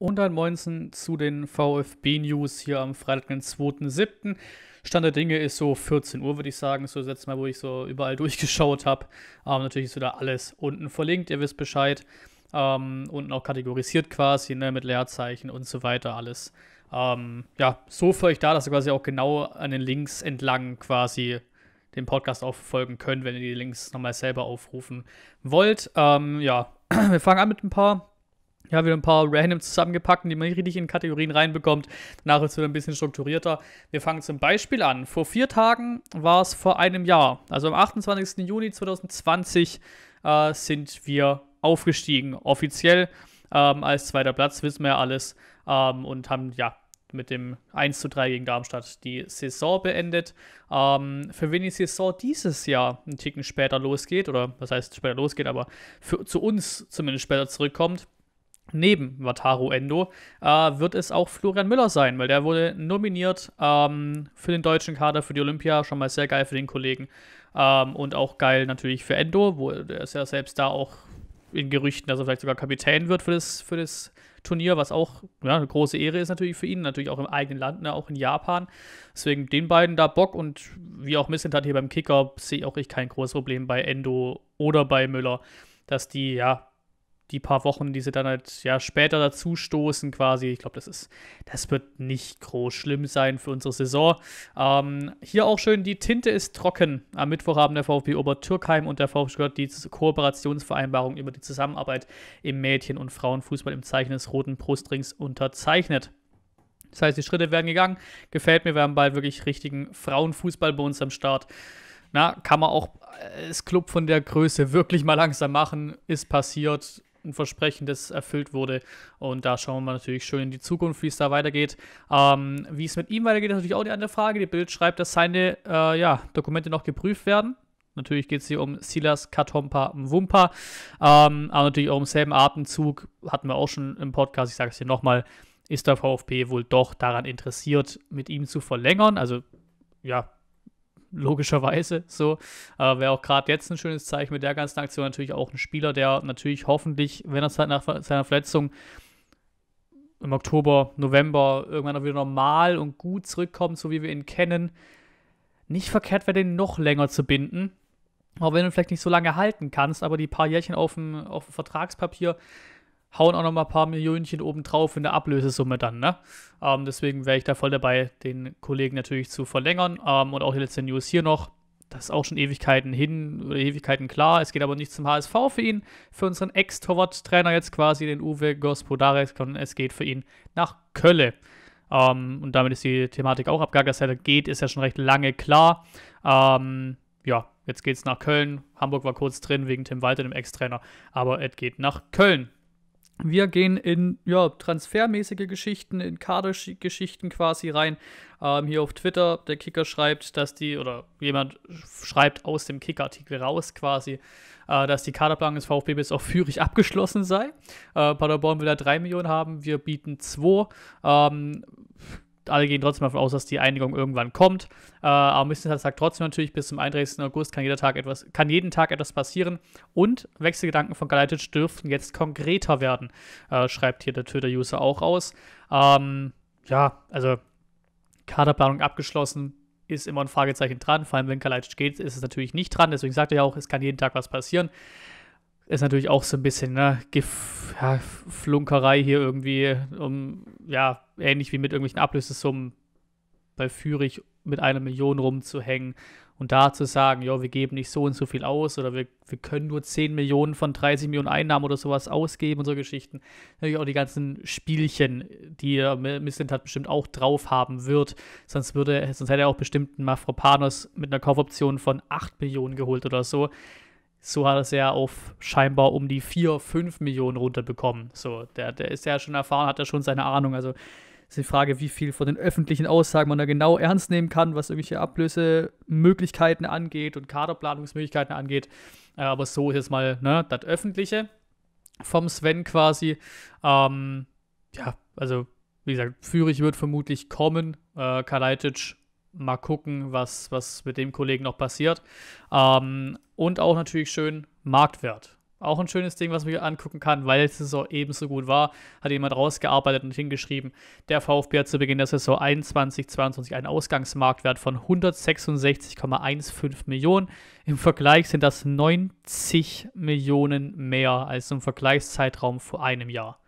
Und ein Moinsen zu den VfB-News hier am Freitag, den 2.7. Stand der Dinge ist so 14 Uhr, würde ich sagen. So das letzte Mal, wo ich so überall durchgeschaut habe. Aber natürlich ist wieder alles unten verlinkt, ihr wisst Bescheid. Ähm, unten auch kategorisiert quasi, ne, mit Leerzeichen und so weiter, alles. Ähm, ja, so für euch da, dass ihr quasi auch genau an den Links entlang quasi den Podcast auch verfolgen könnt, wenn ihr die Links nochmal selber aufrufen wollt. Ähm, ja, wir fangen an mit ein paar ja, wieder ein paar random zusammengepackt, die man nicht richtig in Kategorien reinbekommt. Danach ist es wieder ein bisschen strukturierter. Wir fangen zum Beispiel an. Vor vier Tagen war es vor einem Jahr. Also am 28. Juni 2020 äh, sind wir aufgestiegen. Offiziell ähm, als zweiter Platz, wissen wir ja alles. Ähm, und haben ja mit dem 1 zu 3 gegen Darmstadt die Saison beendet. Ähm, für wen die Saison dieses Jahr einen Ticken später losgeht, oder was heißt später losgeht, aber für, zu uns zumindest später zurückkommt, neben Wataru Endo äh, wird es auch Florian Müller sein, weil der wurde nominiert ähm, für den deutschen Kader für die Olympia. Schon mal sehr geil für den Kollegen. Ähm, und auch geil natürlich für Endo, wo er ist ja selbst da auch in Gerüchten, dass er vielleicht sogar Kapitän wird für das, für das Turnier, was auch ja, eine große Ehre ist natürlich für ihn, natürlich auch im eigenen Land, ne, auch in Japan. Deswegen den beiden da Bock und wie auch Missing Missentat hier beim Kicker sehe auch ich kein großes Problem bei Endo oder bei Müller, dass die ja die paar Wochen, die sie dann halt ja später dazu stoßen quasi. Ich glaube, das ist, das wird nicht groß schlimm sein für unsere Saison. Ähm, hier auch schön, die Tinte ist trocken. Am Mittwoch haben der VfB Obertürkheim und der VfB Stuttgart die Kooperationsvereinbarung über die Zusammenarbeit im Mädchen- und Frauenfußball im Zeichen des roten Brustrings unterzeichnet. Das heißt, die Schritte werden gegangen. Gefällt mir, wir haben bald wirklich richtigen Frauenfußball bei uns am Start. Na, kann man auch als äh, Club von der Größe wirklich mal langsam machen. Ist passiert ein Versprechen, das erfüllt wurde. Und da schauen wir natürlich schön in die Zukunft, wie es da weitergeht. Ähm, wie es mit ihm weitergeht, ist natürlich auch die andere Frage. Die Bild schreibt, dass seine äh, ja, Dokumente noch geprüft werden. Natürlich geht es hier um Silas Katompa Mwumpa. Ähm, aber natürlich auch im selben Atemzug, hatten wir auch schon im Podcast, ich sage es hier nochmal, ist der VfB wohl doch daran interessiert, mit ihm zu verlängern. Also ja, logischerweise so. Äh, Wäre auch gerade jetzt ein schönes Zeichen mit der ganzen Aktion. Natürlich auch ein Spieler, der natürlich hoffentlich, wenn er nach seiner Verletzung im Oktober, November irgendwann auch wieder normal und gut zurückkommt, so wie wir ihn kennen, nicht verkehrt wäre, den noch länger zu binden. Auch wenn du ihn vielleicht nicht so lange halten kannst, aber die paar Jährchen auf dem, auf dem Vertragspapier hauen auch noch mal ein paar Millionchen obendrauf in der Ablösesumme dann. Ne? Ähm, deswegen wäre ich da voll dabei, den Kollegen natürlich zu verlängern. Ähm, und auch die letzte News hier noch. Das ist auch schon Ewigkeiten hin, oder äh, Ewigkeiten klar. Es geht aber nicht zum HSV für ihn, für unseren Ex-Torwart-Trainer jetzt quasi, den Uwe Gospodarek, sondern es geht für ihn nach Kölle. Ähm, und damit ist die Thematik auch abgehakt. Dass er geht, ist ja schon recht lange klar. Ähm, ja, jetzt geht es nach Köln. Hamburg war kurz drin wegen Tim Walter, dem Ex-Trainer. Aber es geht nach Köln. Wir gehen in ja, transfermäßige Geschichten, in Kadergeschichten quasi rein. Ähm, hier auf Twitter, der Kicker schreibt, dass die, oder jemand schreibt aus dem Kickartikel raus quasi, äh, dass die Kaderplanung des VfB bis auf Führig abgeschlossen sei. Äh, Paderborn will da 3 Millionen haben, wir bieten 2. Ähm, alle gehen trotzdem davon aus, dass die Einigung irgendwann kommt. Äh, aber Missniss sagt trotzdem natürlich, bis zum 31. August kann, jeder Tag etwas, kann jeden Tag etwas passieren. Und Wechselgedanken von Galeitic dürften jetzt konkreter werden, äh, schreibt hier der Twitter-User auch aus. Ähm, ja, also Kaderplanung abgeschlossen, ist immer ein Fragezeichen dran. Vor allem, wenn Kalajdzic geht, ist es natürlich nicht dran. Deswegen sagt er ja auch, es kann jeden Tag was passieren ist natürlich auch so ein bisschen ne, Gef ja, Flunkerei hier irgendwie, um, ja, ähnlich wie mit irgendwelchen Ablösesummen bei Führig mit einer Million rumzuhängen und da zu sagen, ja, wir geben nicht so und so viel aus oder wir, wir können nur 10 Millionen von 30 Millionen Einnahmen oder sowas ausgeben und so Geschichten. Natürlich auch die ganzen Spielchen, die Missland hat bestimmt auch drauf haben wird. Sonst, würde, sonst hätte er auch bestimmt einen Mafropanos mit einer Kaufoption von 8 Millionen geholt oder so so hat er es ja auf scheinbar um die 4, 5 Millionen runterbekommen. So, der, der ist ja schon erfahren, hat ja schon seine Ahnung. Also ist die Frage, wie viel von den öffentlichen Aussagen man da genau ernst nehmen kann, was irgendwelche Ablösemöglichkeiten angeht und Kaderplanungsmöglichkeiten angeht. Äh, aber so ist jetzt mal ne, das Öffentliche vom Sven quasi. Ähm, ja, also wie gesagt, Fürich wird vermutlich kommen. Äh, Kalajdzic, mal gucken, was, was mit dem Kollegen noch passiert. Ähm, und auch natürlich schön Marktwert. Auch ein schönes Ding, was man hier angucken kann, weil die Saison ebenso gut war, hat jemand rausgearbeitet und hingeschrieben. Der VfB hat zu Beginn der Saison 21, 22 einen Ausgangsmarktwert von 166,15 Millionen. Im Vergleich sind das 90 Millionen mehr als im Vergleichszeitraum vor einem Jahr.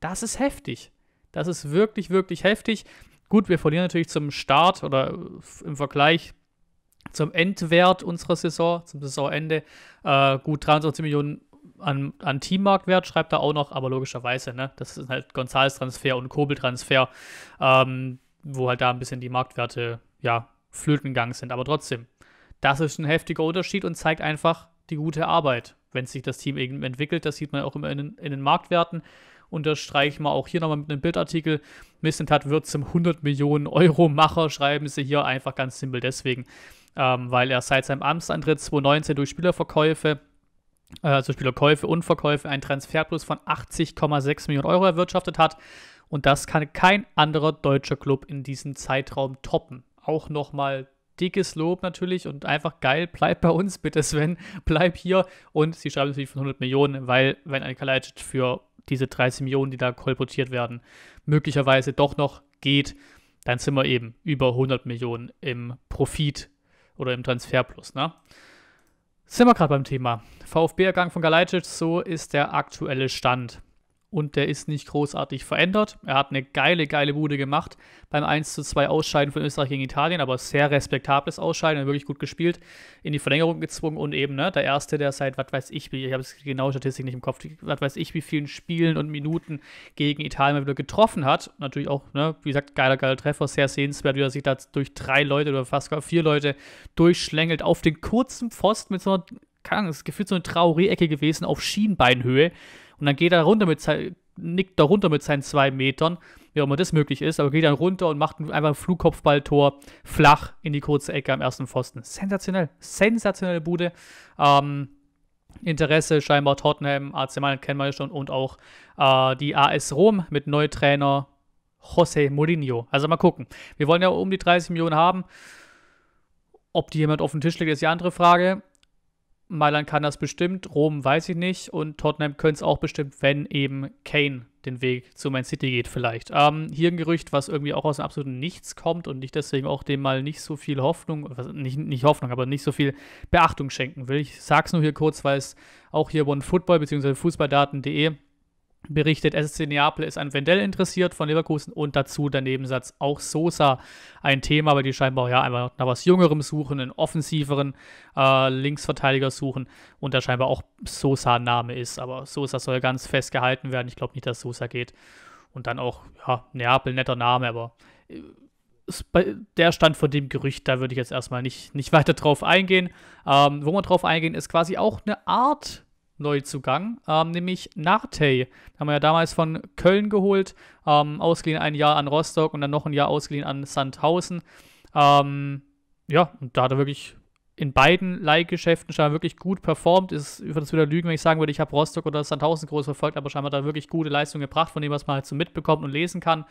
Das ist heftig. Das ist wirklich, wirklich heftig. Gut, wir verlieren natürlich zum Start oder im Vergleich zum Endwert unserer Saison, zum Saisonende, äh, gut 23 Millionen an, an Teammarktwert schreibt er auch noch, aber logischerweise, ne, das ist halt Gonzales-Transfer und Kobel-Transfer, ähm, wo halt da ein bisschen die Marktwerte, ja, flöten gegangen sind. Aber trotzdem, das ist ein heftiger Unterschied und zeigt einfach die gute Arbeit. Wenn sich das Team irgendwie entwickelt, das sieht man auch immer in, in den Marktwerten unterstreichen wir auch hier nochmal mit einem Bildartikel. Missentat wird zum 100 Millionen Euro Macher, schreiben sie hier einfach ganz simpel deswegen, ähm, weil er seit seinem Amtsantritt 2019 durch Spielerverkäufe äh, also Spielerkäufe und Verkäufe, einen Transferplus von 80,6 Millionen Euro erwirtschaftet hat. Und das kann kein anderer deutscher Club in diesem Zeitraum toppen. Auch nochmal dickes Lob natürlich und einfach geil. Bleib bei uns bitte, Sven. Bleib hier. Und sie schreiben natürlich von 100 Millionen, weil wenn ein Kalajdzic für diese 30 Millionen, die da kolportiert werden, möglicherweise doch noch geht, dann sind wir eben über 100 Millionen im Profit oder im Transferplus. Ne? Sind wir gerade beim Thema. VfB-Ergang von Galeitsch, so ist der aktuelle Stand und der ist nicht großartig verändert. Er hat eine geile, geile Bude gemacht beim 1:2 Ausscheiden von Österreich gegen Italien, aber sehr respektables Ausscheiden, hat wirklich gut gespielt, in die Verlängerung gezwungen und eben ne, der Erste, der seit, was weiß ich, ich habe jetzt die genaue Statistik nicht im Kopf, was weiß ich, wie vielen Spielen und Minuten gegen Italien wieder getroffen hat. Natürlich auch, ne, wie gesagt, geiler, geiler Treffer, sehr sehenswert, wie er sich da durch drei Leute oder fast gar vier Leute durchschlängelt auf den kurzen Pfosten mit so einer, keine Ahnung, das ist gefühlt so eine Traoré-Ecke gewesen auf Schienbeinhöhe und dann geht er runter mit nickt da runter mit seinen zwei Metern, wie auch immer das möglich ist, aber geht dann runter und macht einfach ein Flugkopfballtor flach in die kurze Ecke am ersten Pfosten. Sensationell, sensationelle Bude. Ähm, Interesse scheinbar Tottenham, AC Mailand kennen wir ja schon und auch äh, die AS Rom mit Neutrainer José Mourinho. Also mal gucken. Wir wollen ja um die 30 Millionen haben. Ob die jemand auf den Tisch legt, ist die andere Frage. Mailand kann das bestimmt, Rom weiß ich nicht und Tottenham könnte es auch bestimmt, wenn eben Kane den Weg zu Man City geht vielleicht. Ähm, hier ein Gerücht, was irgendwie auch aus dem absoluten Nichts kommt und ich deswegen auch dem mal nicht so viel Hoffnung, nicht, nicht Hoffnung, aber nicht so viel Beachtung schenken will. Ich sag's nur hier kurz, weil es auch hier bei Football bzw. Fußballdaten.de berichtet, SSC Neapel ist an Wendell interessiert von Leverkusen und dazu der Nebensatz auch Sosa ein Thema, weil die scheinbar ja einfach nach was Jüngerem suchen, einen offensiveren äh, Linksverteidiger suchen und da scheinbar auch Sosa Name ist, aber Sosa soll ganz fest gehalten werden. Ich glaube nicht, dass Sosa geht und dann auch ja, Neapel netter Name, aber äh, der Stand von dem Gerücht, da würde ich jetzt erstmal nicht, nicht weiter drauf eingehen. Ähm, wo man drauf eingehen, ist quasi auch eine Art Neuzugang, ähm, nämlich Nartey. Haben wir ja damals von Köln geholt, ähm, ausgeliehen ein Jahr an Rostock und dann noch ein Jahr ausgeliehen an Sandhausen. Ähm, ja, und da hat er wirklich in beiden Leihgeschäften scheinbar wirklich gut performt. Ist, ich würde es wieder lügen, wenn ich sagen würde, ich habe Rostock oder Sandhausen groß verfolgt, aber scheinbar da wirklich gute Leistungen gebracht, von dem, was man halt so mitbekommt und lesen kann.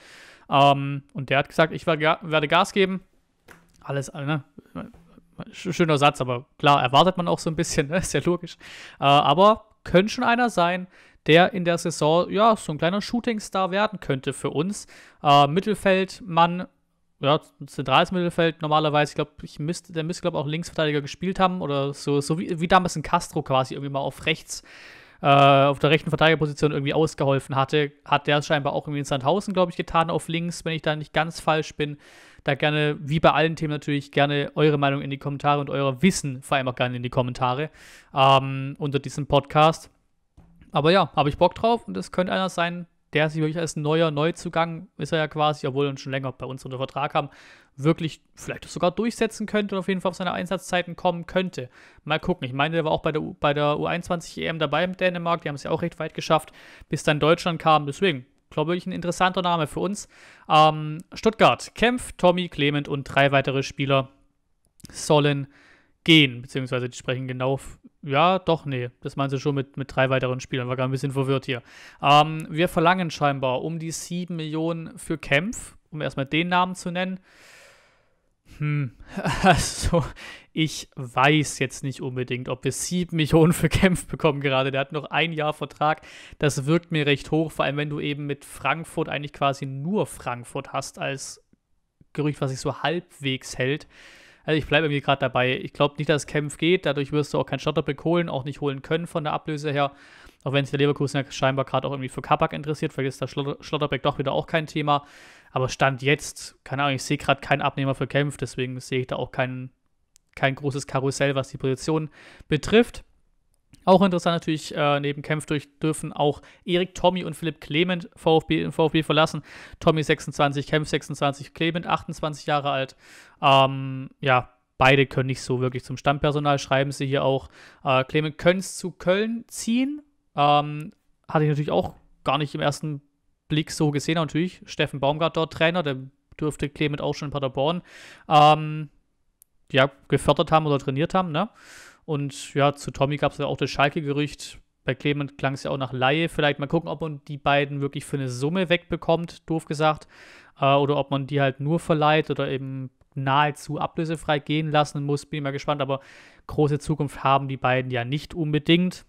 Ähm, und der hat gesagt, ich werde Gas geben. Alles, ne? schöner Satz, aber klar, erwartet man auch so ein bisschen, ne? ist ja logisch. Äh, aber könnte schon einer sein, der in der Saison ja so ein kleiner Shootingstar werden könnte für uns. Äh, Mittelfeldmann, ja, zentrales Mittelfeld normalerweise, ich glaube, ich müsste, der müsste, glaube auch Linksverteidiger gespielt haben oder so, so wie, wie damals in Castro quasi irgendwie mal auf rechts äh, auf der rechten Verteidigerposition irgendwie ausgeholfen hatte, hat der scheinbar auch irgendwie in Sandhausen, glaube ich, getan auf links, wenn ich da nicht ganz falsch bin. Da gerne, wie bei allen Themen natürlich, gerne eure Meinung in die Kommentare und euer Wissen vor allem auch gerne in die Kommentare ähm, unter diesem Podcast. Aber ja, habe ich Bock drauf und es könnte einer sein, der sich wirklich als neuer Neuzugang, ist er ja quasi, obwohl wir schon länger bei uns unter Vertrag haben, wirklich vielleicht sogar durchsetzen könnte und auf jeden Fall auf seine Einsatzzeiten kommen könnte. Mal gucken. Ich meine, der war auch bei der, U bei der U21-EM e dabei mit Dänemark. Die haben es ja auch recht weit geschafft, bis dann Deutschland kam. Deswegen, glaube ich, ein interessanter Name für uns. Ähm, Stuttgart, Kempf, Tommy, Clement und drei weitere Spieler sollen gehen, beziehungsweise die sprechen genau, ja, doch, nee, das meinen sie schon mit, mit drei weiteren Spielern, war gar ein bisschen verwirrt hier. Ähm, wir verlangen scheinbar um die 7 Millionen für Kempf, um erstmal den Namen zu nennen. Hm, also ich weiß jetzt nicht unbedingt, ob wir 7 Millionen für Kempf bekommen gerade. Der hat noch ein Jahr Vertrag. Das wirkt mir recht hoch, vor allem wenn du eben mit Frankfurt eigentlich quasi nur Frankfurt hast als Gerücht, was sich so halbwegs hält. Also ich bleibe mir gerade dabei. Ich glaube nicht, dass Kempf geht. Dadurch wirst du auch kein Stotterbeck holen, auch nicht holen können von der Ablöse her. Auch wenn sich der Leverkusen ja scheinbar gerade auch irgendwie für Kabak interessiert. Vielleicht ist da Schlotterbeck doch wieder auch kein Thema. Aber Stand jetzt, keine Ahnung, ich sehe gerade keinen Abnehmer für Kempf. Deswegen sehe ich da auch keinen kein großes Karussell, was die Position betrifft. Auch interessant natürlich, äh, neben Kempf durch dürfen auch Erik, Tommy und Philipp Clement VfB, VfB verlassen. Tommy 26, Kempf 26, Clement 28 Jahre alt. Ähm, ja, beide können nicht so wirklich zum Stammpersonal, schreiben sie hier auch. Äh, Clement können es zu Köln ziehen. Ähm, hatte ich natürlich auch gar nicht im ersten Blick so gesehen. Natürlich Steffen Baumgart dort Trainer, der dürfte Clement auch schon in Paderborn. Ähm, ja, gefördert haben oder trainiert haben. Ne? Und ja, zu Tommy gab es ja auch das Schalke-Gerücht. Bei Clement klang es ja auch nach Laie. Vielleicht mal gucken, ob man die beiden wirklich für eine Summe wegbekommt, doof gesagt. Äh, oder ob man die halt nur verleiht oder eben nahezu ablösefrei gehen lassen muss. Bin ich mal gespannt. Aber große Zukunft haben die beiden ja nicht unbedingt.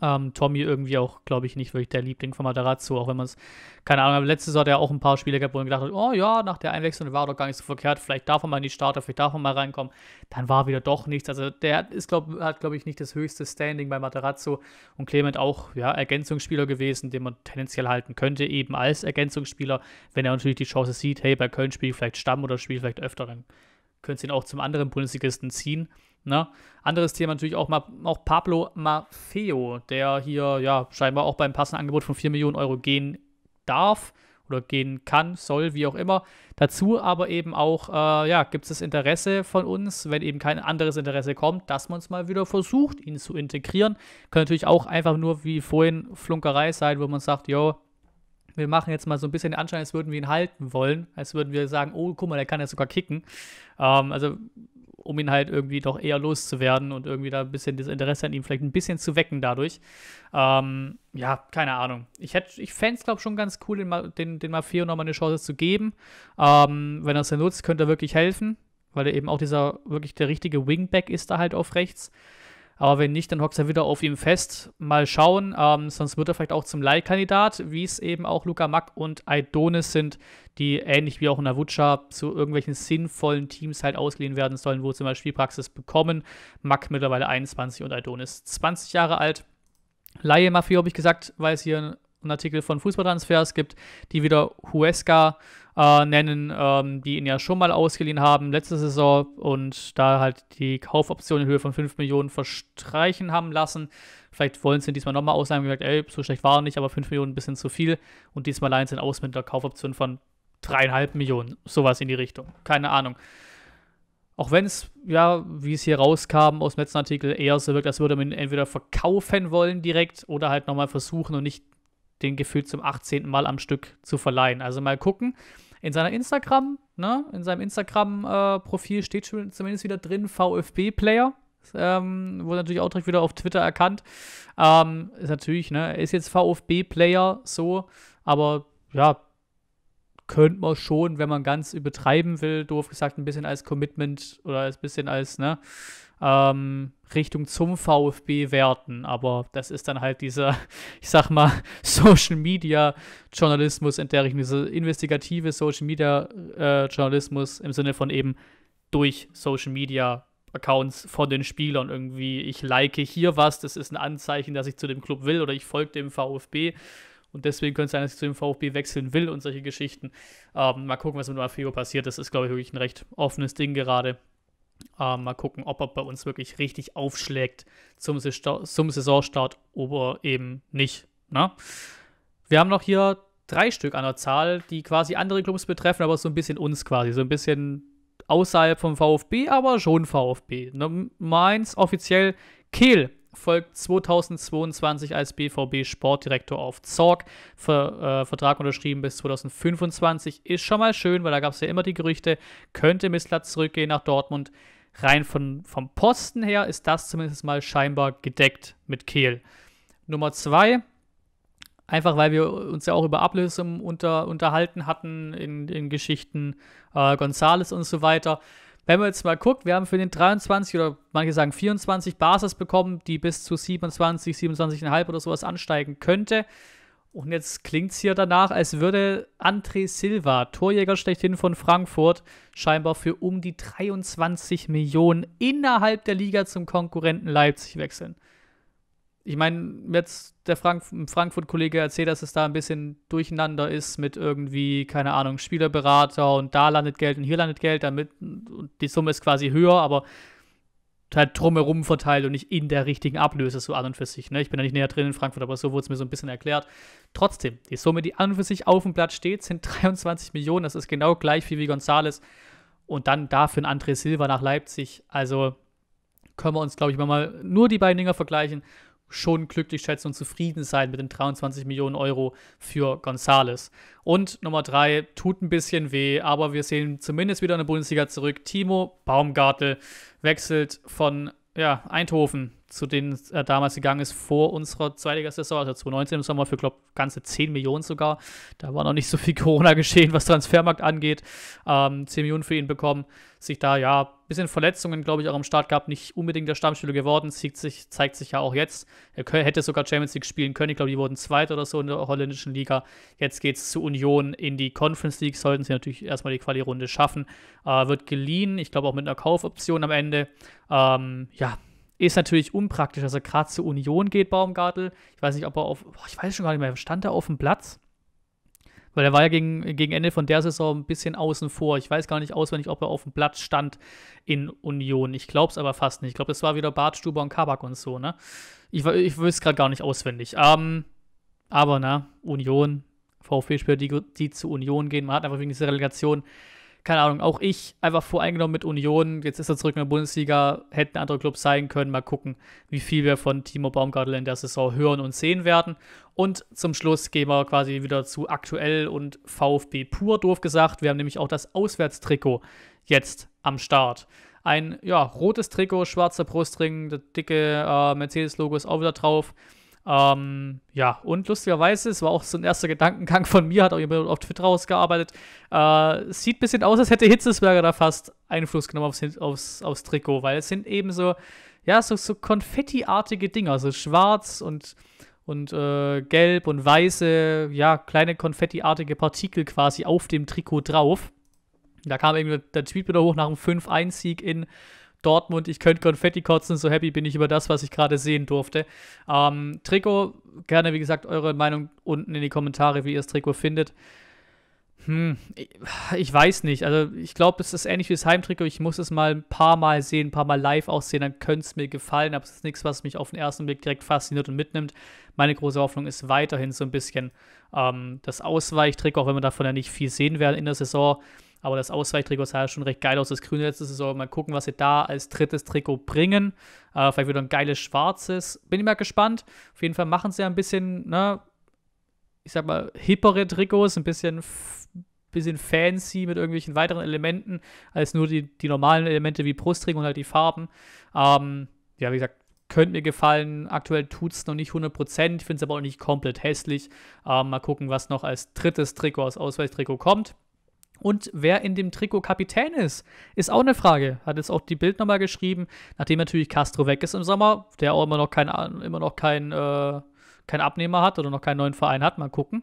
Ähm, Tommy irgendwie auch, glaube ich, nicht wirklich der Liebling von Matarazzo, auch wenn man es, keine Ahnung, letztes Jahr hat er auch ein paar Spiele gehabt, wo man gedacht hat, oh ja, nach der Einwechslung war er doch gar nicht so verkehrt, vielleicht darf er mal in die Starter, vielleicht darf er mal reinkommen. Dann war wieder doch nichts. Also der ist, glaub, hat, glaube ich, nicht das höchste Standing bei Matarazzo und Clement auch ja, Ergänzungsspieler gewesen, den man tendenziell halten könnte, eben als Ergänzungsspieler, wenn er natürlich die Chance sieht, hey, bei Köln spielt vielleicht Stamm oder spielt vielleicht öfteren könntest ihn auch zum anderen Bundesligisten ziehen. Ne? Anderes Thema natürlich auch, mal, auch Pablo Maffeo, der hier ja scheinbar auch beim passenden Angebot von 4 Millionen Euro gehen darf oder gehen kann, soll, wie auch immer. Dazu aber eben auch, äh, ja, gibt es das Interesse von uns, wenn eben kein anderes Interesse kommt, dass man es mal wieder versucht, ihn zu integrieren. Kann natürlich auch einfach nur wie vorhin Flunkerei sein, wo man sagt, jo, wir machen jetzt mal so ein bisschen den Anschein, als würden wir ihn halten wollen, als würden wir sagen, oh, guck mal, der kann ja sogar kicken. Ähm, also, um ihn halt irgendwie doch eher loszuwerden und irgendwie da ein bisschen das Interesse an ihm vielleicht ein bisschen zu wecken dadurch. Ähm, ja, keine Ahnung. Ich, ich fände es, glaube ich, schon ganz cool, den, den, den Maffeo nochmal eine Chance zu geben. Ähm, wenn er es dann nutzt, könnte er wirklich helfen, weil er eben auch dieser wirklich der richtige Wingback ist da halt auf rechts. Aber wenn nicht, dann hockt er wieder auf ihm fest. Mal schauen. Ähm, sonst wird er vielleicht auch zum Leihkandidat, wie es eben auch Luca Mack und Aidonis sind, die ähnlich wie auch in Navucha zu irgendwelchen sinnvollen Teams halt ausgeliehen werden sollen, wo sie mal Spielpraxis bekommen. Mack mittlerweile 21 und Aidonis 20 Jahre alt. Laie Mafia habe ich gesagt, weil es hier einen Artikel von Fußballtransfers gibt, die wieder Huesca äh, nennen, ähm, die ihn ja schon mal ausgeliehen haben letzte Saison und da halt die Kaufoption in Höhe von 5 Millionen verstreichen haben lassen. Vielleicht wollen sie diesmal nochmal ausleihen, gesagt, ey, so schlecht waren nicht, aber 5 Millionen ein bisschen zu viel und diesmal leihen sie aus mit einer Kaufoption von 3,5 Millionen, sowas in die Richtung. Keine Ahnung. Auch wenn es, ja, wie es hier rauskam aus dem letzten Artikel, eher so wirkt, als würde man ihn entweder verkaufen wollen direkt oder halt nochmal versuchen und nicht den Gefühl zum 18. Mal am Stück zu verleihen. Also mal gucken. In seiner Instagram, ne, in seinem Instagram-Profil äh, steht schon zumindest wieder drin VfB-Player. Ähm, wurde natürlich auch direkt wieder auf Twitter erkannt. Ähm, ist natürlich, ne, ist jetzt VfB-Player so, aber ja, könnte man schon, wenn man ganz übertreiben will, doof gesagt, ein bisschen als Commitment oder ein bisschen als, ne, ähm, Richtung zum VfB werten. Aber das ist dann halt dieser, ich sag mal, Social Media Journalismus in der Richtung, dieser investigative Social Media äh, Journalismus im Sinne von eben durch Social Media Accounts von den Spielern irgendwie. Ich like hier was, das ist ein Anzeichen, dass ich zu dem Club will oder ich folge dem VfB. Und deswegen könnte es sein, dass ich zu dem VfB wechseln will und solche Geschichten. Ähm, mal gucken, was mit Maffeo passiert. Das ist, glaube ich, wirklich ein recht offenes Ding gerade. Äh, mal gucken, ob er bei uns wirklich richtig aufschlägt zum, Sista zum Saisonstart oder eben nicht. Na? Ne? Wir haben noch hier drei Stück an der Zahl, die quasi andere Clubs betreffen, aber so ein bisschen uns quasi, so ein bisschen außerhalb vom VfB, aber schon VfB. Ne? Mainz offiziell Kehl folgt 2022 als BVB-Sportdirektor auf Zorg. Ver, äh, Vertrag unterschrieben bis 2025. Ist schon mal schön, weil da gab es ja immer die Gerüchte, könnte Mislat zurückgehen nach Dortmund. Rein von, vom Posten her ist das zumindest mal scheinbar gedeckt mit Kehl. Nummer zwei, einfach weil wir uns ja auch über Ablösungen unter, unterhalten hatten in, den Geschichten äh, Gonzales und so weiter. Wenn man jetzt mal guckt, wir haben für den 23 oder manche sagen 24 Basis bekommen, die bis zu 27, 27,5 oder sowas ansteigen könnte. Und jetzt klingt es hier danach, als würde André Silva, Torjäger schlechthin von Frankfurt, scheinbar für um die 23 Millionen innerhalb der Liga zum Konkurrenten Leipzig wechseln ich meine, jetzt der Frank Frankfurt-Kollege erzählt, dass es da ein bisschen durcheinander ist mit irgendwie, keine Ahnung, Spielerberater und da landet Geld und hier landet Geld, damit die Summe ist quasi höher, aber halt drumherum verteilt und nicht in der richtigen Ablöse, so an und für sich. Ne? Ich bin da nicht näher drin in Frankfurt, aber so wurde es mir so ein bisschen erklärt. Trotzdem, die Summe, die an und für sich auf dem Blatt steht, sind 23 Millionen. Das ist genau gleich viel wie Gonzales. Und dann dafür ein André Silva nach Leipzig. Also können wir uns, glaube ich, mal nur die beiden Dinger vergleichen schon glücklich schätzen und zufrieden sein mit den 23 Millionen Euro für Gonzales. Und Nummer drei, tut ein bisschen weh, aber wir sehen zumindest wieder in der Bundesliga zurück. Timo Baumgartel wechselt von ja, Eindhoven zu denen er äh, damals gegangen ist, vor unserer Zweitliga-Saison, also 2019 im Sommer für, glaube ganze 10 Millionen sogar. Da war noch nicht so viel Corona geschehen, was Transfermarkt angeht. Ähm, 10 Millionen für ihn bekommen, sich da ja ein bisschen Verletzungen, glaube ich, auch am Start gab, nicht unbedingt der Stammspieler geworden, Siegt sich, zeigt sich ja auch jetzt. Er hätte sogar Champions League spielen können, ich glaube, die wurden zweit oder so in der holländischen Liga. Jetzt geht es zu Union in die Conference League, sollten sie natürlich erstmal die Quali-Runde schaffen. Äh, wird geliehen, ich glaube auch mit einer Kaufoption am Ende. Ähm, ja, ist natürlich unpraktisch, dass er gerade zur Union geht, Baumgartel. Ich weiß nicht, ob er auf, boah, ich weiß schon gar nicht mehr, stand er auf dem Platz? Weil er war ja gegen, gegen Ende von der Saison ein bisschen außen vor. Ich weiß gar nicht auswendig, ob er auf dem Platz stand in Union. Ich glaube es aber fast nicht. Ich glaube, das war wieder Bartstuber und Kabak und so, ne? Ich, ich wüsste es gerade gar nicht auswendig. Ähm, aber, ne, Union, VfB-Spieler, die, die zu Union gehen. Man hat einfach wegen dieser Relegation keine Ahnung, auch ich einfach voreingenommen mit Union. Jetzt ist er zurück in der Bundesliga, hätten andere Clubs sein können. Mal gucken, wie viel wir von Timo Baumgartel in der Saison hören und sehen werden. Und zum Schluss gehen wir quasi wieder zu aktuell und VfB pur doof gesagt. Wir haben nämlich auch das Auswärtstrikot jetzt am Start. Ein ja, rotes Trikot, schwarzer Brustring, das dicke äh, Mercedes-Logo ist auch wieder drauf. Ähm, ja, und lustigerweise, es war auch so ein erster Gedankengang von mir, hat auch jemand auf Twitter rausgearbeitet. Äh, sieht ein bisschen aus, als hätte Hitzesberger da fast Einfluss genommen aufs, aufs, aufs Trikot, weil es sind eben so, ja, so, so konfettiartige Dinger, so schwarz und, und äh, gelb und weiße, ja, kleine konfettiartige Partikel quasi auf dem Trikot drauf. Da kam irgendwie der Tweet wieder hoch nach einem 5-1-Sieg in Dortmund, ich könnte Konfetti kotzen, so happy bin ich über das, was ich gerade sehen durfte. Ähm, Trikot, gerne wie gesagt eure Meinung unten in die Kommentare, wie ihr das Trikot findet. Hm, ich weiß nicht. Also ich glaube, es ist ähnlich wie das Heimtrikot. Ich muss es mal ein paar Mal sehen, ein paar Mal live aussehen, dann könnte es mir gefallen, aber es ist nichts, was mich auf den ersten Blick direkt fasziniert und mitnimmt. Meine große Hoffnung ist weiterhin so ein bisschen ähm, das Ausweichtrikot, auch wenn wir davon ja nicht viel sehen werden in der Saison. Aber das Ausweichtrikot sah ja schon recht geil aus, das grüne letzte Saison. Mal gucken, was sie da als drittes Trikot bringen. Äh, vielleicht wieder ein geiles schwarzes. Bin ich mal gespannt. Auf jeden Fall machen sie ja ein bisschen, ne, ich sag mal, hippere Trikots, ein bisschen, bisschen fancy mit irgendwelchen weiteren Elementen als nur die, die normalen Elemente wie Brustring und halt die Farben. Ähm, ja, wie gesagt, könnte mir gefallen. Aktuell tut es noch nicht 100%. Ich finde es aber auch nicht komplett hässlich. Ähm, mal gucken, was noch als drittes Trikot, als Ausweichtrikot kommt. Und wer in dem Trikot Kapitän ist, ist auch eine Frage. Hat jetzt auch die Bild nochmal geschrieben, nachdem natürlich Castro weg ist im Sommer, der auch immer noch kein, immer noch kein, äh, kein Abnehmer hat oder noch keinen neuen Verein hat, mal gucken.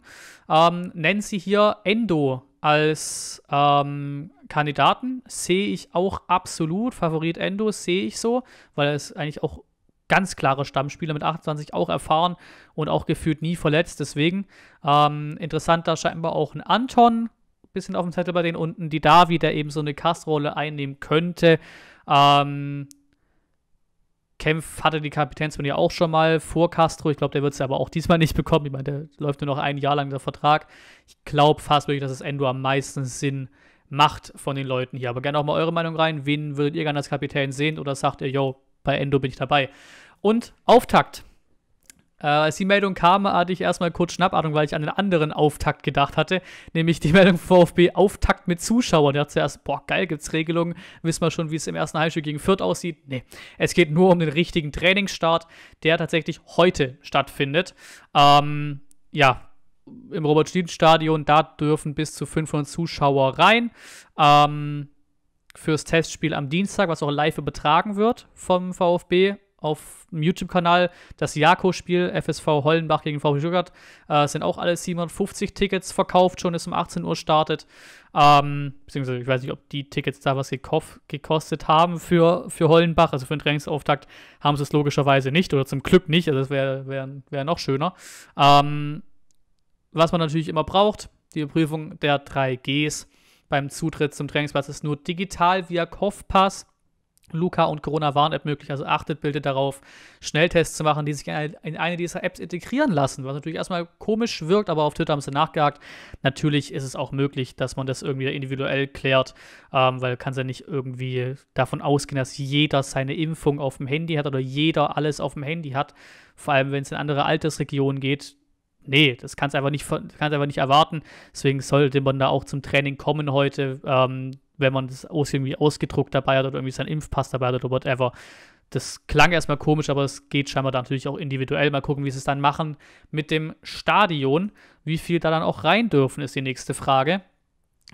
Ähm, nennen sie hier Endo als ähm, Kandidaten. Sehe ich auch absolut. Favorit Endo sehe ich so, weil er ist eigentlich auch ganz klare Stammspieler mit 28 auch erfahren und auch gefühlt nie verletzt. Deswegen ähm, interessant da scheinbar auch ein Anton bisschen auf dem Zettel bei denen unten die Davi, der eben so eine Castrolle einnehmen könnte. Ähm, Kempf hatte die Kapitänsbinde ja auch schon mal vor Castro. Ich glaube, der wird es aber auch diesmal nicht bekommen. Ich meine, der läuft nur noch ein Jahr lang der Vertrag. Ich glaube fast wirklich, dass es Endo am meisten Sinn macht von den Leuten hier. Aber gerne auch mal eure Meinung rein. Wen würdet ihr gerne als Kapitän sehen oder sagt ihr, yo, bei Endo bin ich dabei? Und Auftakt äh, als die Meldung kam, hatte ich erstmal kurz Schnappatmung, weil ich an den anderen Auftakt gedacht hatte, nämlich die Meldung vom VfB Auftakt mit Zuschauern. Ich dachte zuerst, boah, geil, gibt's Regelungen, wissen wir schon, wie es im ersten Heimspiel gegen Fürth aussieht. Nee, es geht nur um den richtigen Trainingsstart, der tatsächlich heute stattfindet. Ähm, ja, im Robert-Schlieden-Stadion, da dürfen bis zu 500 Zuschauer rein. Ähm, fürs Testspiel am Dienstag, was auch live übertragen wird vom VfB, auf dem YouTube-Kanal das Jako-Spiel FSV Hollenbach gegen VfB Stuttgart. Äh, sind auch alle 750 Tickets verkauft, schon ist um 18 Uhr startet. Ähm, beziehungsweise ich weiß nicht, ob die Tickets da was gekostet haben für, für Hollenbach. Also für den Trainingsauftakt haben sie es logischerweise nicht oder zum Glück nicht. Also das wäre wär, wär noch schöner. Ähm, was man natürlich immer braucht, die Überprüfung der 3Gs beim Zutritt zum Trainingsplatz ist nur digital via Kopfpass. Luca und Corona Warn-App möglich. Also achtet bitte darauf, Schnelltests zu machen, die sich in eine, in eine, dieser Apps integrieren lassen, was natürlich erstmal komisch wirkt, aber auf Twitter haben sie nachgehakt. Natürlich ist es auch möglich, dass man das irgendwie individuell klärt, ähm, weil kannst ja nicht irgendwie davon ausgehen, dass jeder seine Impfung auf dem Handy hat oder jeder alles auf dem Handy hat. Vor allem, wenn es in andere Altersregionen geht, nee, das kann es einfach nicht, einfach nicht erwarten. Deswegen sollte man da auch zum Training kommen heute. Ähm, wenn man das irgendwie ausgedruckt dabei hat oder irgendwie seinen Impfpass dabei hat oder whatever. Das klang erstmal komisch, aber es geht scheinbar dann natürlich auch individuell. Mal gucken, wie sie es dann machen mit dem Stadion. Wie viel da dann auch rein dürfen, ist die nächste Frage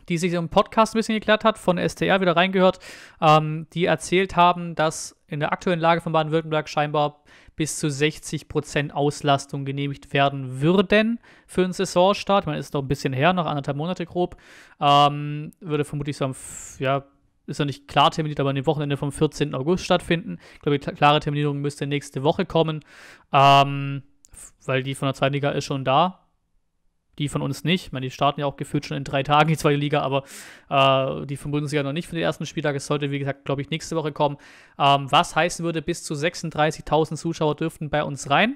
die sich im Podcast ein bisschen geklärt hat, von STR wieder reingehört, ähm, die erzählt haben, dass in der aktuellen Lage von Baden-Württemberg scheinbar bis zu 60 Auslastung genehmigt werden würden für einen Saisonstart. Man ist noch ein bisschen her, noch anderthalb Monate grob. Ähm, würde vermutlich so am, ja, ist noch nicht klar terminiert, aber an dem Wochenende vom 14. August stattfinden. Ich glaube, die klare Terminierung müsste nächste Woche kommen, ähm, weil die von der zweiten Liga ist schon da. Die von uns nicht. Ich meine, die starten ja auch gefühlt schon in drei Tagen die zweite Liga, aber äh, die von Bundesliga noch nicht für den ersten Spieltag. Es sollte, wie gesagt, glaube ich, nächste Woche kommen. Ähm, was heißen würde, bis zu 36.000 Zuschauer dürften bei uns rein.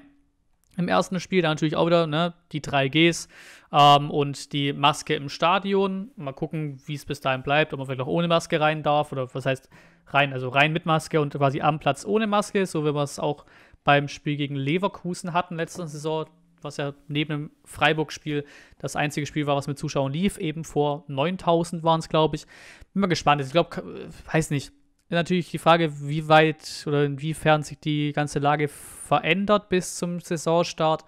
Im ersten Spiel dann natürlich auch wieder ne, die 3Gs ähm, und die Maske im Stadion. Mal gucken, wie es bis dahin bleibt, ob man vielleicht auch ohne Maske rein darf oder was heißt rein, also rein mit Maske und quasi am Platz ohne Maske, so wie wir es auch beim Spiel gegen Leverkusen hatten letzte Saison was ja neben dem Freiburg-Spiel das einzige Spiel war, was mit Zuschauern lief, eben vor 9000 waren es, glaube ich. Bin mal gespannt. Ich glaube, äh, weiß nicht. Natürlich die Frage, wie weit oder inwiefern sich die ganze Lage verändert bis zum Saisonstart.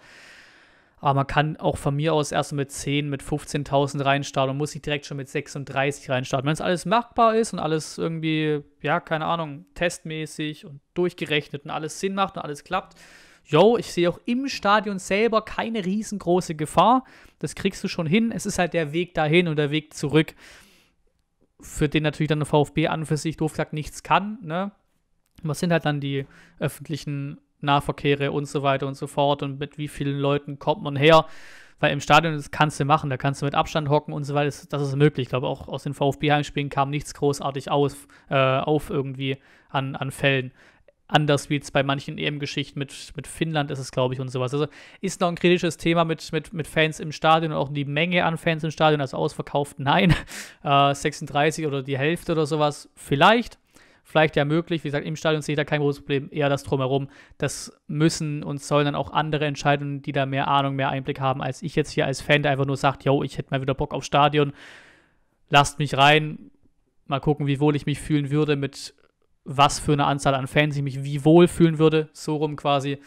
Aber man kann auch von mir aus erst mit 10, mit 15.000 reinstarten und muss sich direkt schon mit 36 reinstarten. Wenn es alles machbar ist und alles irgendwie, ja, keine Ahnung, testmäßig und durchgerechnet und alles Sinn macht und alles klappt, yo, ich sehe auch im Stadion selber keine riesengroße Gefahr. Das kriegst du schon hin. Es ist halt der Weg dahin und der Weg zurück, für den natürlich dann der VfB an für sich doof gesagt nichts kann. Ne? Was sind halt dann die öffentlichen Nahverkehre und so weiter und so fort und mit wie vielen Leuten kommt man her? Weil im Stadion, das kannst du machen, da kannst du mit Abstand hocken und so weiter, das, das ist möglich. Ich glaube, auch aus den VfB-Heimspielen kam nichts großartig aus, äh, auf irgendwie an, an Fällen anders wie jetzt bei manchen EM-Geschichten mit, mit Finnland ist es, glaube ich, und sowas. Also ist noch ein kritisches Thema mit, mit, mit Fans im Stadion und auch die Menge an Fans im Stadion, also ausverkauft, nein. Äh, 36 oder die Hälfte oder sowas, vielleicht. Vielleicht ja möglich. Wie gesagt, im Stadion sehe ich da kein großes Problem, eher das Drumherum. Das müssen und sollen dann auch andere entscheiden, die da mehr Ahnung, mehr Einblick haben, als ich jetzt hier als Fan, der einfach nur sagt, yo, ich hätte mal wieder Bock auf Stadion, lasst mich rein, mal gucken, wie wohl ich mich fühlen würde mit was für eine Anzahl an Fans ich mich wie wohl fühlen würde, so rum quasi.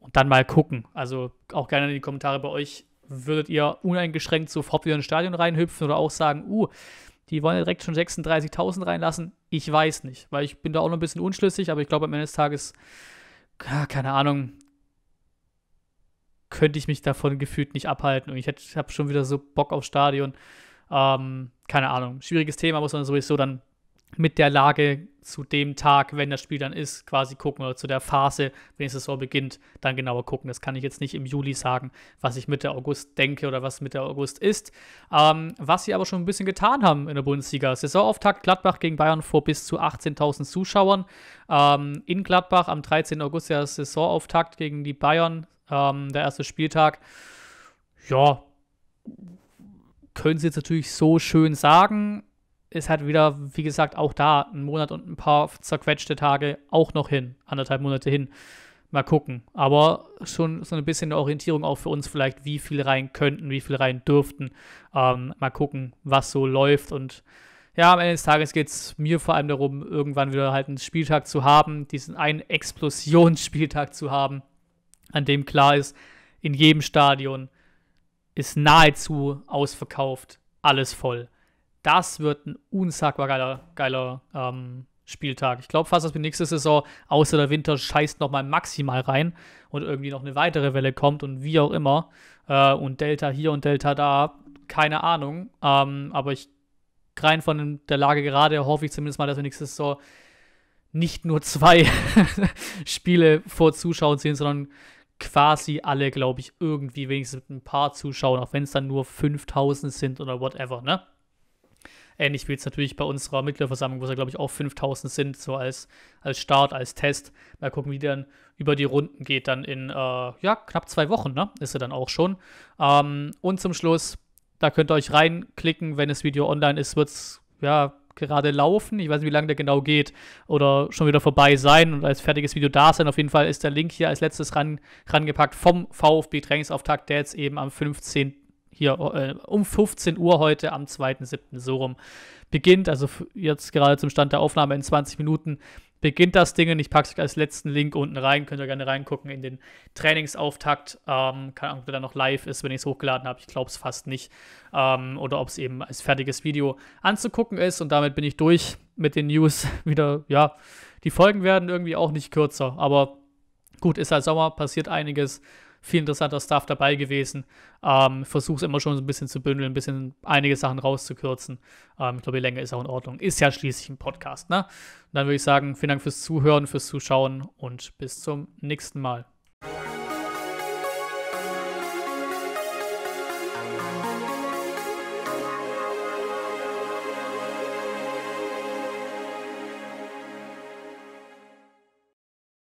Und dann mal gucken. Also auch gerne in die Kommentare bei euch. Würdet ihr uneingeschränkt sofort wieder ins Stadion reinhüpfen oder auch sagen, uh, die wollen ja direkt schon 36.000 reinlassen? Ich weiß nicht, weil ich bin da auch noch ein bisschen unschlüssig, aber ich glaube am Ende des Tages, keine Ahnung, könnte ich mich davon gefühlt nicht abhalten. Und ich habe schon wieder so Bock aufs Stadion. Ähm, keine Ahnung. Schwieriges Thema, muss man sowieso dann mit der Lage zu dem Tag, wenn das Spiel dann ist, quasi gucken oder zu der Phase, wenn die Saison beginnt, dann genauer gucken. Das kann ich jetzt nicht im Juli sagen, was ich Mitte August denke oder was Mitte August ist. Ähm, was sie aber schon ein bisschen getan haben in der Bundesliga. Saisonauftakt Gladbach gegen Bayern vor bis zu 18.000 Zuschauern. Ähm, in Gladbach am 13. August ja Saisonauftakt gegen die Bayern, ähm, der erste Spieltag. Ja, können sie jetzt natürlich so schön sagen es hat wieder, wie gesagt, auch da einen Monat und ein paar zerquetschte Tage auch noch hin, anderthalb Monate hin. Mal gucken. Aber schon so ein bisschen eine Orientierung auch für uns vielleicht, wie viel rein könnten, wie viel rein dürften. Ähm, mal gucken, was so läuft. Und ja, am Ende des Tages geht es mir vor allem darum, irgendwann wieder halt einen Spieltag zu haben, diesen einen Explosionsspieltag zu haben, an dem klar ist, in jedem Stadion ist nahezu ausverkauft, alles voll das wird ein unsagbar geiler, geiler ähm, Spieltag. Ich glaube fast, dass wir nächste Saison, außer der Winter, scheißt nochmal maximal rein und irgendwie noch eine weitere Welle kommt und wie auch immer. Äh, und Delta hier und Delta da, keine Ahnung. Ähm, aber ich rein von der Lage gerade hoffe ich zumindest mal, dass wir nächste Saison nicht nur zwei Spiele vor Zuschauern sehen, sondern quasi alle, glaube ich, irgendwie wenigstens mit ein paar Zuschauern, auch wenn es dann nur 5000 sind oder whatever, ne? Ähnlich wie jetzt natürlich bei unserer Mitgliederversammlung, wo es ja, glaube ich, auch 5000 sind, so als, als Start, als Test. Mal gucken, wie dann über die Runden geht, dann in äh, ja, knapp zwei Wochen, ne? Ist er dann auch schon. Ähm, und zum Schluss, da könnt ihr euch reinklicken, wenn das Video online ist, wird es ja gerade laufen. Ich weiß nicht, wie lange der genau geht oder schon wieder vorbei sein und als fertiges Video da sein. Auf jeden Fall ist der Link hier als letztes ran, rangepackt vom VfB Trainingsauftakt, der jetzt eben am 15 hier äh, um 15 Uhr heute am 2.7. so rum beginnt. Also jetzt gerade zum Stand der Aufnahme in 20 Minuten beginnt das Ding. Ich packe es als letzten Link unten rein. Könnt ihr gerne reingucken in den Trainingsauftakt. Ähm, keine Ahnung, ob der dann noch live ist, wenn ich es hochgeladen habe. Ich glaube es fast nicht. Ähm, oder ob es eben als fertiges Video anzugucken ist. Und damit bin ich durch mit den News wieder. Ja, die Folgen werden irgendwie auch nicht kürzer. Aber gut, ist halt Sommer, passiert einiges viel interessanter Stuff dabei gewesen. Ähm, Versuche es immer schon so ein bisschen zu bündeln, ein bisschen einige Sachen rauszukürzen. Ähm, ich glaube, die Länge ist auch in Ordnung. Ist ja schließlich ein Podcast, ne? dann würde ich sagen, vielen Dank fürs Zuhören, fürs Zuschauen und bis zum nächsten Mal.